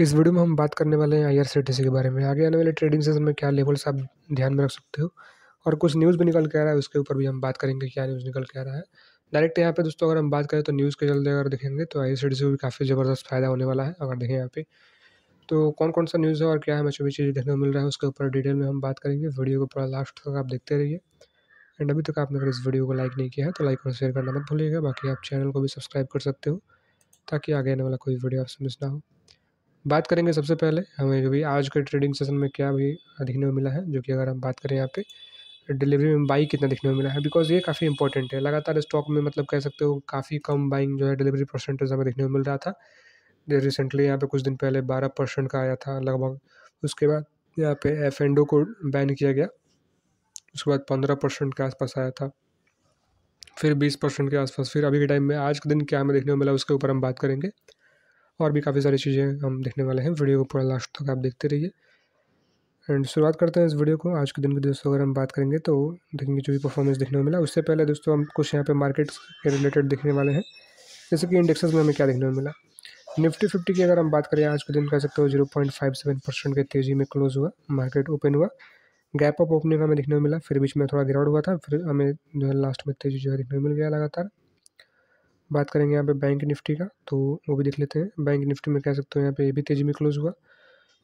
इस वीडियो में हम बात करने वाले हैं आई के बारे में आगे आने वाले ट्रेडिंग सेशन में क्या लेवल्स आप ध्यान में रख सकते हो और कुछ न्यूज़ भी निकल के आ रहा है उसके ऊपर भी हम बात करेंगे क्या न्यूज़ निकल के आ रहा है डायरेक्ट यहाँ पे दोस्तों अगर हम बात करें तो न्यूज़ के चलते अगर देखेंगे तो आई को भी काफ़ी ज़बरदस्त फायदा होने वाला है अगर देखें यहाँ पे तो कौन कौन सा न्यूज़ है और क्या हमें जो भी देखने को मिल रहा है उसके ऊपर डिटेल में हम बात करेंगे वीडियो को पूरा लास्ट तक आप देखते रहिए एंड अभी तक आपने अगर इस वीडियो को लाइक नहीं किया है तो लाइक और शेयर करना मत भूलिएगा बाकी आप चैनल को भी सब्सक्राइब कर सकते हो ताकि आगे आने वाला कोई वीडियो आपसे मिस ना हो बात करेंगे सबसे पहले हमें जो भी आज के ट्रेडिंग सेशन में क्या भी देखने को मिला है जो कि अगर हम बात करें यहाँ पे डिलीवरी में बाई कितना देखने को मिला है बिकॉज ये काफ़ी इंपॉर्टेंट है लगातार स्टॉक में मतलब कह सकते हो काफ़ी कम बाइंग जो है डिलीवरी परसेंटेज हमें देखने को मिल रहा था रिसेंटली यहाँ पे कुछ दिन पहले बारह परसेंट का आया था लगभग उसके बाद यहाँ पे एफ एंडो को बैन किया गया उसके बाद पंद्रह परसेंट के आसपास आया था फिर बीस परसेंट के आसपास फिर अभी के टाइम में आज के दिन क्या हमें देखने को मिला उसके ऊपर हम बात करेंगे और भी काफ़ी सारी चीज़ें हम देखने वाले हैं वीडियो को पूरा लास्ट तक आप देखते रहिए एंड शुरुआत करते हैं इस वीडियो को आज के दिन के दोस्तों अगर हम बात करेंगे तो देखेंगे जो भी परफॉर्मेंस देखने को मिला उससे पहले दोस्तों हम कुछ यहाँ पे मार्केट्स के रिलेटेड देखने वाले हैं जैसे कि इंडेक्सेस में हमें क्या देखने को मिला निफ्टी फिफ्टी की अगर हम बात करें आज के दिन कह सकते हो zero point five seven percent के तेज़ी में क्लोज हुआ मार्केट ओपन हुआ गैप अप ओपनिंग हमें देखने को मिला फिर बीच में थोड़ा गिरावट हुआ था फिर हमें जो है लास्ट में तेज़ी जो है देखने को मिल गया लगातार बात करेंगे यहाँ पे बैंक निफ्टी का तो वो भी देख लेते हैं बैंक निफ्टी में कह सकते हो यहाँ पे ये भी तेज़ी में क्लोज हुआ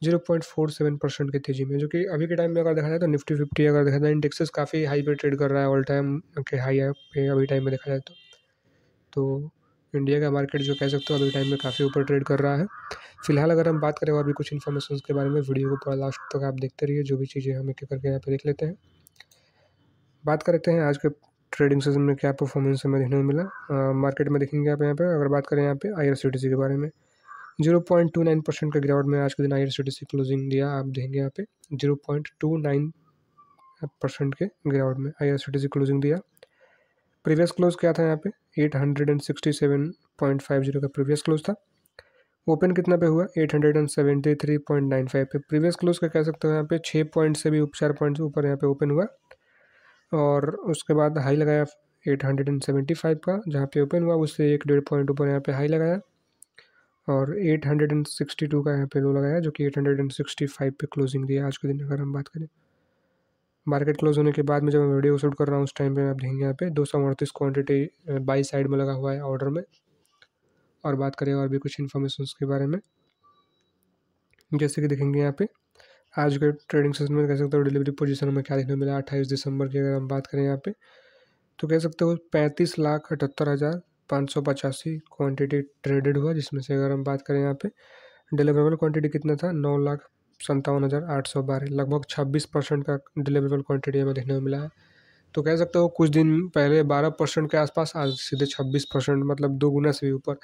zero point four seven percent की तेज़ी में जो कि अभी के टाइम में अगर देखा जाए तो निफ्टी फिफ्टी अगर देखा जाए इंडेक्सेस काफ़ी हाई पे ट्रेड कर रहा है ऑल टाइम के हाई पे अभी टाइम में देखा जाए तो तो इंडिया का मार्केट जो कह सकते हो अभी टाइम में काफ़ी ऊपर ट्रेड कर रहा है फिलहाल अगर हम बात करें और भी कुछ इन्फॉर्मेशन के बारे में वीडियो को पूरा लास्ट तक आप देखते रहिए जो भी चीज़ें हम एक करके यहाँ पर देख लेते हैं बात करते हैं आज के ट्रेडिंग सेशन में क्या परफॉर्मेंस हमें देखने को मिला मार्केट में देखेंगे आप यहाँ पे अगर बात करें यहाँ पे आई के बारे में zero point two nine percent का गिरावट में आज के दिन आई क्लोजिंग दिया आप देखेंगे यहाँ पे zero point two nine percent के गिरावट में आई क्लोजिंग दिया प्रीवियस क्लोज क्या था यहाँ पे eight hundred and sixty seven point five zero का प्रीवियस क्लोज था ओपन कितना पे हुआ eight hundred and seventy three point nine five पे प्रीवियस क्लोज का कह सकते हो यहाँ पे छः पॉइंट से भी चार पॉइंट से ऊपर यहाँ पे ओपन हुआ और उसके बाद हाई लगाया 875 का जहाँ पे ओपन हुआ उससे एक डेढ़ पॉइंट ऊपर यहाँ पे हाई लगाया और 862 का यहाँ पे लो लगाया जो कि 865 पे क्लोजिंग दिया आज के दिन अगर हम बात करें मार्केट क्लोज होने के बाद में जब मैं वीडियो शूट कर रहा हूँ उस टाइम पे आप देखेंगे यहाँ पे दो सौ अड़तीस क्वान्टिटी बाई साइड में लगा हुआ है ऑर्डर में और बात करें और भी कुछ इन्फॉर्मेशन के बारे में जैसे कि देखेंगे यहाँ पे आज के ट्रेडिंग सेशन में कह सकते हो डिलीवरी पोजीशन में क्या देखने मिला अट्ठाईस दिसंबर की अगर हम बात करें यहाँ पे तो कह सकते हो पैंतीस लाख अठहत्तर हज़ार पाँच सौ पचासी क्वान्टिटी ट्रेडेड हुआ जिसमें से अगर हम बात करें यहाँ पे डिलीवरेबल क्वान्टिटी कितना था नौ लाख संतावन हज़ार आठ सौ बारह लगभग छब्बीस परसेंट का डिलीवरेबल क्वान्टिटी हमें देखने को मिला है तो कह सकते हो कुछ दिन पहले बारह परसेंट के आसपास आज सीधे छब्बीस परसेंट मतलब दो गुना से भी ऊपर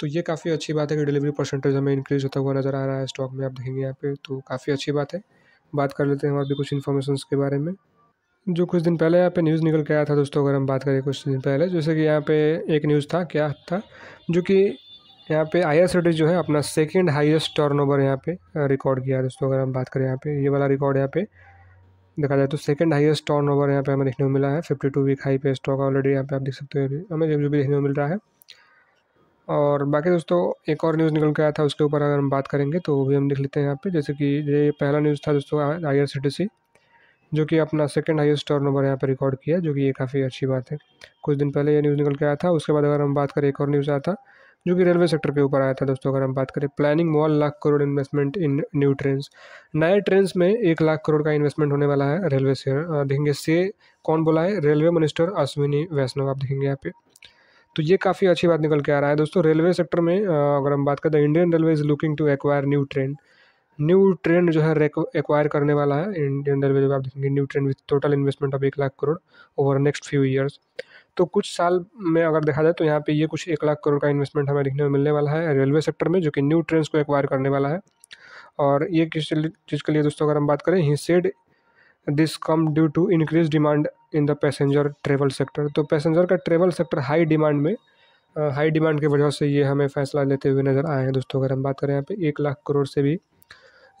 तो ये काफ़ी अच्छी बात है कि डिलीवरी परसेंटेज हमें इंक्रीज होता हुआ नज़र आ रहा है स्टॉक में आप देखेंगे यहाँ पे तो काफ़ी अच्छी बात है बात कर लेते हैं और भी कुछ इन्फॉर्मेशन के बारे में जो कुछ दिन पहले यहाँ पे न्यूज़ निकल के आया था दोस्तों अगर हम बात करें कुछ दिन पहले जैसे कि यहाँ पे एक न्यूज़ था क्या था जो कि यहाँ पे आई जो है अपना सेकेंड हाइएस्ट टर्नओवर यहाँ पर रिकॉर्ड uh, किया दोस्तों अगर हम बात करें यहाँ पे ये वाला रिकॉर्ड यहाँ पे देखा जाए तो सेकंड हाईएस्ट टर्न ओवर यहाँ पे हमें देखने को मिला है फिफ्टी टू वीक हाई पे स्टॉक ऑलरेडी यहाँ पे आप देख सकते हो अभी हमें जो भी देखने को मिल रहा है और बाकी दोस्तों एक और न्यूज़ निकल के आया था उसके ऊपर अगर हम बात करेंगे तो वो भी हम देख लेते हैं यहाँ पे जैसे कि ये पहला न्यूज़ था दोस्तों आई जो कि अपना सेकेंड हाइस्ट टर्न ओवर यहाँ पर रिकॉर्ड किया जो कि ये काफ़ी अच्छी बात है कुछ दिन पहले ये न्यूज़ निकल के आया था उसके बाद अगर हम बात करें एक और न्यूज़ आया था जो कि रेलवे सेक्टर के ऊपर आया था दोस्तों अगर हम बात करें planning mall lakh crore investment in new train नए ट्रेन में एक लाख करोड़ का इन्वेस्टमेंट होने वाला है रेलवे से देखेंगे से कौन बोला है रेलवे मिनिस्टर अश्विनी वैष्णव आप देखेंगे यहाँ पे तो ये काफ़ी अच्छी बात निकल के आ रहा है दोस्तों रेलवे सेक्टर में अगर हम बात करें the Indian railway is looking to acquire new train new trend जो है एक्वायर करने वाला है इंडियन रेलवे जो आप देखेंगे new trend with total investment of एक lakh crore over next few years तो कुछ साल में अगर देखा जाए तो यहाँ पे ये कुछ एक लाख करोड़ का इन्वेस्टमेंट हमें देखने में मिलने वाला है रेलवे सेक्टर में जो कि न्यू ट्रेन को एक्वायर करने वाला है और ये किस चीज़ के लिए दोस्तों अगर हम बात करें he said this come due to increase demand in the passenger travel sector तो पैसेंजर का ट्रेवल सेक्टर हाई डिमांड में हाई डिमांड की वजह से ये हमें फैसला लेते हुए नज़र आए हैं दोस्तों अगर हम बात करें यहाँ पे एक लाख करोड़ से भी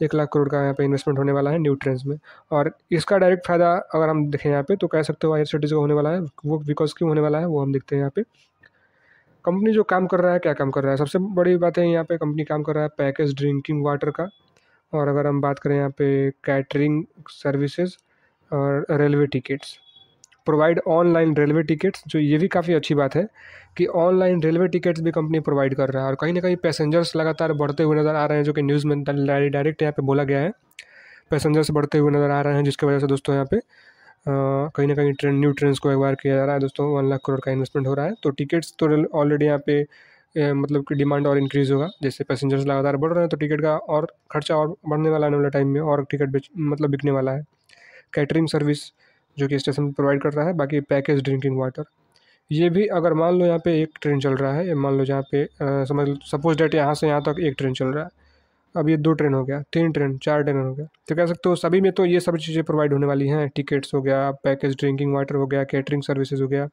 एक लाख करोड़ का यहाँ पे इन्वेस्टमेंट होने वाला है न्यूट्रेंस में और इसका डायरेक्ट फायदा अगर हम देखें यहाँ पे तो कह सकते हो हायर सिटीज़ का होने वाला है वो बिकॉज क्यों होने वाला है वो हम देखते हैं यहाँ पे कंपनी जो काम कर रहा है क्या काम कर रहा है सबसे बड़ी बात है यहाँ पे कंपनी काम कर रहा है पैकेज ड्रिंकिंग वाटर का और अगर हम बात करें यहाँ पे कैटरिंग सर्विसेज और railway tickets provide online railway tickets जो ये भी काफ़ी अच्छी बात है कि ऑनलाइन रेलवे टिकट्स भी कंपनी प्रोवाइड कर रहा है और कहीं ना कहीं पैसेंजर्स लगातार बढ़ते हुए नज़र आ रहे हैं जो कि न्यूज़ में डायरेक्ट यहाँ पे बोला गया है पैसेंजर्स बढ़ते हुए नज़र आ रहे हैं जिसकी वजह से दोस्तों यहाँ पे कहीं ना कहीं ट्रेन न्यू ट्रेन को एक्वायर किया जा रहा है दोस्तों वन लाख करोड़ का इन्वेस्टमेंट हो रहा है तो टिकट्स तो ऑलरेडी यहाँ पे मतलब कि डिमांड और इंक्रीज़ होगा जैसे पैसेंजर्स लगातार बढ़ रहे हैं तो टिकट का और खर्चा और बढ़ने वाला आने वाले टाइम में और टिकट मतलब बिकने वाला है कैटरिंग सर्विस जो कि स्टेशन प्रोवाइड करता है बाकी पैकेज ड्रिंकिंग वाटर ये भी अगर मान लो यहाँ पे एक ट्रेन चल रहा है मान लो जहाँ पे समझ समझ सपोज डेट यहाँ से यहाँ तक एक ट्रेन चल रहा है अब ये दो ट्रेन हो गया तीन ट्रेन चार ट्रेन हो गया तो कह सकते हो सभी में तो ये सब चीज़ें प्रोवाइड होने वाली हैं टिकट्स हो गया पैकेज ड्रिंकिंग वाटर हो गया कैटरिंग सर्विसेज हो गया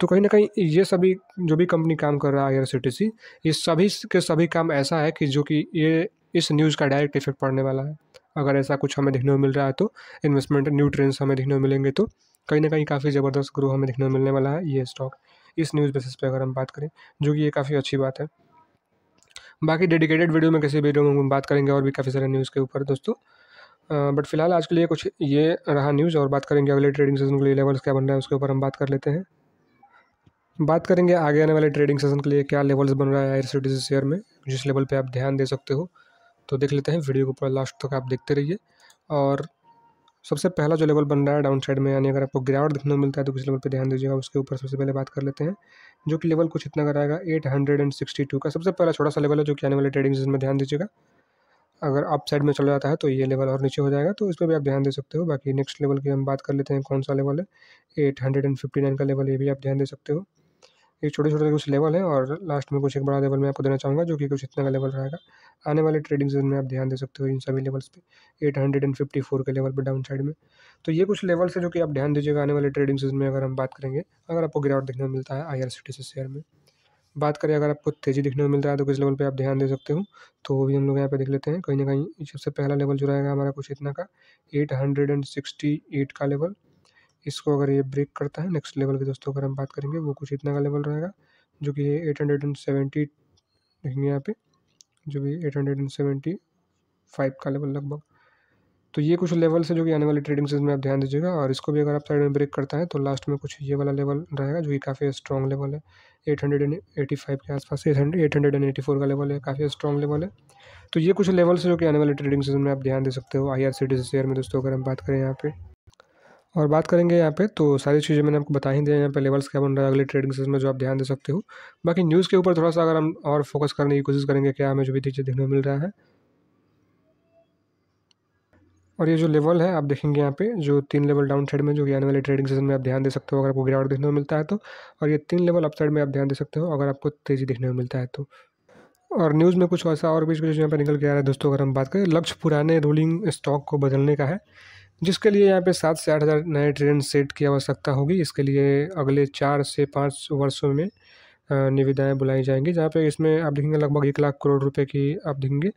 तो कहीं ना कहीं ये सभी जो भी कंपनी काम कर रहा है आई आर सी ये सभी के सभी काम ऐसा है कि जो कि ये इस न्यूज़ का डायरेक्ट इफेक्ट पड़ने वाला है अगर ऐसा कुछ हमें देखने को मिल रहा है तो इन्वेस्टमेंट न्यू ट्रेंड्स हमें देखने को मिलेंगे तो कहीं ना कहीं काफ़ी ज़बरदस्त ग्रो हमें देखने को मिलने वाला है ये स्टॉक इस न्यूज़ बेसिस पे अगर हम बात करें जो कि ये काफ़ी अच्छी बात है बाकी डेडिकेटेड वीडियो में किसी वीडियो में हम बात करेंगे और भी काफ़ी सारे न्यूज़ के ऊपर दोस्तों बट फिलहाल आज के लिए कुछ ये रहा न्यूज़ और बात करेंगे अगले ट्रेडिंग सेशन के लिए लेवल्स क्या बन रहा है उसके ऊपर हम बात कर लेते हैं बात करेंगे आगे आने वाले ट्रेडिंग सेशन के लिए क्या लेवल्स बन रहा है आई शेयर में जिस लेवल पर आप ध्यान दे सकते हो तो देख लेते हैं वीडियो को पूरा लास्ट तक आप देखते रहिए और सबसे पहला जो लेवल बन रहा है डाउन साइड में यानी अगर आपको गिरावट देखने को मिलता है तो किस लेवल पे ध्यान दीजिएगा उसके ऊपर सबसे पहले बात कर लेते हैं जो कि लेवल कुछ इतना कराएगा eight hundred and sixty two का सबसे पहला छोटा सा लेवल है जो कि आने वाले ट्रेडिंग में ध्यान दीजिएगा अगर आप साइड में चला जाता है तो ये लेवल और नीचे हो जाएगा तो इस पर भी आप ध्यान दे सकते हो बाकी नेक्स्ट लेवल की हम बात कर लेते हैं कौन सा लेवल है eight hundred and fifty nine का लेवल ये भी आप ध्यान दे सकते हो एक छोटे छोटे कुछ लेवल है और लास्ट में कुछ एक बड़ा लेवल मैं आपको देना चाहूँगा जो कि कुछ इतना का लेवल रहेगा आने वाले ट्रेडिंग सीजन में आप ध्यान दे सकते हो इन सभी लेवल्स पे eight hundred and fifty four के लेवल पर डाउन साइड में तो ये कुछ लेवल्स है जो कि आप ध्यान दीजिएगा आने वाले ट्रेडिंग सीजन में अगर हम बात करेंगे अगर आपको गिरावट देखने को मिलता है I R C T C share में बात करें अगर आपको तेजी देखने को मिलता है तो किस लेवल पर आप ध्यान दे सकते हो तो वो भी हम लोग यहाँ पे देख लेते हैं कहीं ना कहीं सबसे पहला लेवल जो रहेगा हमारा कुछ इतना का eight hundred and sixty eight का लेवल इसको अगर ये ब्रेक करता है नेक्स्ट लेवल की दोस्तों अगर हम बात करेंगे वो कुछ इतना का लेवल रहेगा जो कि एट हंड्रेड एंड सेवेंटी देखेंगे यहाँ पे जो भी eight hundred and seventy five का लेवल लगभग तो ये कुछ लेवल से जो कि आने वाले ट्रेडिंग सीजन में आप ध्यान दीजिएगा और इसको भी अगर आप साइड में ब्रेक करता है तो लास्ट में कुछ ये वाला लेवल रहेगा जो कि काफ़ी स्ट्रॉन्ग लेवल है eight hundred and eighty five के आसपास eight hundred eight hundred and eighty four का लेवल है काफ़ी स्ट्रॉन्ग लेवल है तो ये कुछ लेवल से जो कि आने वाले ट्रेडिंग सीजन में आप ध्यान दे सकते हो I R C T share में दोस्तों अगर हम बात करें यहाँ पर और बात करेंगे यहाँ पे तो सारी चीज़ें मैंने आपको बता ही दी यहाँ पे लेवल्स क्या बन रहा है अगले ट्रेडिंग सेशन में जो आप ध्यान दे सकते हो बाकी न्यूज़ के ऊपर थोड़ा सा अगर हम और फोकस करने की कोशिश करेंगे क्या हमें जो भी चीज़ें देखने को मिल रहा है और ये जो लेवल है आप देखेंगे यहाँ पे जो तीन लेवल डाउन साइड में जो कि आने वाले ट्रेडिंग सेशन में आप ध्यान दे सकते हो अगर आपको गिरावट देखने को मिलता है तो और ये तीन लेवल अप साइड में आप ध्यान दे सकते हो अगर आपको तेज़ी देखने को मिलता है तो और न्यूज़ में कुछ ऐसा और भी कुछ यहाँ पर निकल के आ रहा है दोस्तों अगर हम बात करें लक्ष्य पुराने रूलिंग स्टॉक को बदलने का है जिसके लिए यहाँ पे सात से आठ हज़ार नए ट्रेन सेट की आवश्यकता होगी इसके लिए अगले चार से पाँच वर्षों में निविदाएँ बुलाई जाएंगी जहाँ पे इसमें आप देखेंगे लगभग एक लाख करोड़ रुपए की आप देखेंगे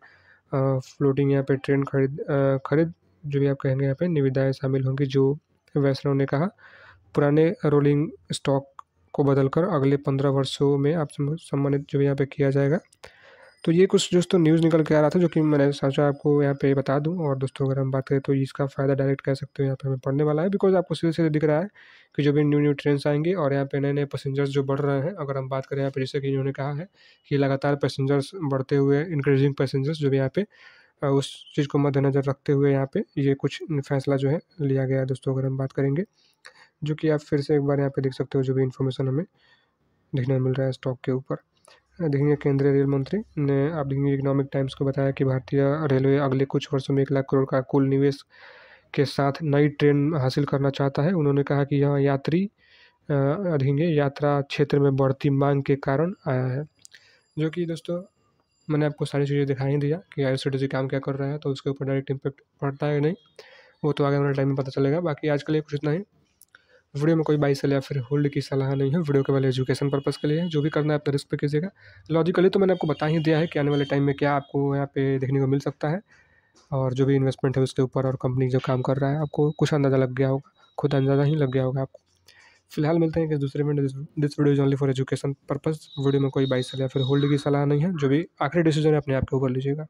फ्लोटिंग यहाँ पे ट्रेन खरीद खरीद जो भी आप कहेंगे यहाँ पे निविदाएँ शामिल होंगी जो वैष्णव ने कहा पुराने रोलिंग स्टॉक को बदलकर अगले पंद्रह वर्षों में आप सम्मानित जो यहाँ पर किया जाएगा तो ये कुछ दोस्तों न्यूज़ निकल के आ रहा था जो कि मैंने सोचा आपको यहाँ पे बता दूँ और दोस्तों अगर हम बात करें तो इसका फ़ायदा डायरेक्ट कह सकते हो यहाँ पे हमें पढ़ने वाला है बिकॉज आपको सीधे सीधे दिख रहा है कि जो भी न्यू न्यू ट्रेंस आएंगे और यहाँ पे नए नए पैसेंजर्स जो बढ़ रहे हैं अगर हम बात करें यहाँ पर जैसे कि इन्होंने कहा है कि लगातार पैसेंजर्स बढ़ते हुए इंक्रीजिंग पैसेंजर्स जो भी यहाँ पे उस चीज़ को मद्देनज़र रखते हुए यहाँ पे ये कुछ फैसला जो है लिया गया है दोस्तों अगर हम बात करेंगे जो कि आप फिर से एक बार यहाँ पे देख सकते हो जो भी इन्फॉर्मेशन हमें देखने को मिल रहा है स्टॉक के ऊपर देखेंगे केंद्रीय रेल मंत्री ने आप देखेंगे इकोनॉमिक टाइम्स को बताया कि भारतीय रेलवे अगले कुछ वर्षों में एक लाख करोड़ का कुल निवेश के साथ नई ट्रेन हासिल करना चाहता है उन्होंने कहा कि यह यात्री देखेंगे यात्रा क्षेत्र में बढ़ती मांग के कारण आया है जो कि दोस्तों मैंने आपको सारी चीज़ें दिखाई दिया कि आई सी काम क्या कर रहा है तो उसके ऊपर डायरेक्ट इम्पैक्ट पड़ता है या नहीं वो तो आगे वाले टाइम में पता चलेगा बाकी आज के लिए कुछ इतना ही वीडियो में कोई बाई सेल या फिर होल्ड की सलाह नहीं है वीडियो केवल एजुकेशन पर्पज़ के लिए है जो भी करना है अपने रिस्क पर कीजिएगा लॉजिकली तो मैंने आपको बता ही दिया है कि आने वाले टाइम में क्या आपको यहाँ पे देखने को मिल सकता है और जो भी इन्वेस्टमेंट है उसके ऊपर और कंपनी जो काम कर रहा है आपको कुछ अंदाज़ा लग गया होगा खुद अंदाज़ा ही लग गया होगा आपको फिलहाल मिलते हैं कि दूसरे में this video is only for education purpose video में कोई बाई सेल या फिर होल्ड की सलाह नहीं है जो भी आखिरी डिसीजन है अपने आप के ऊपर लीजिएगा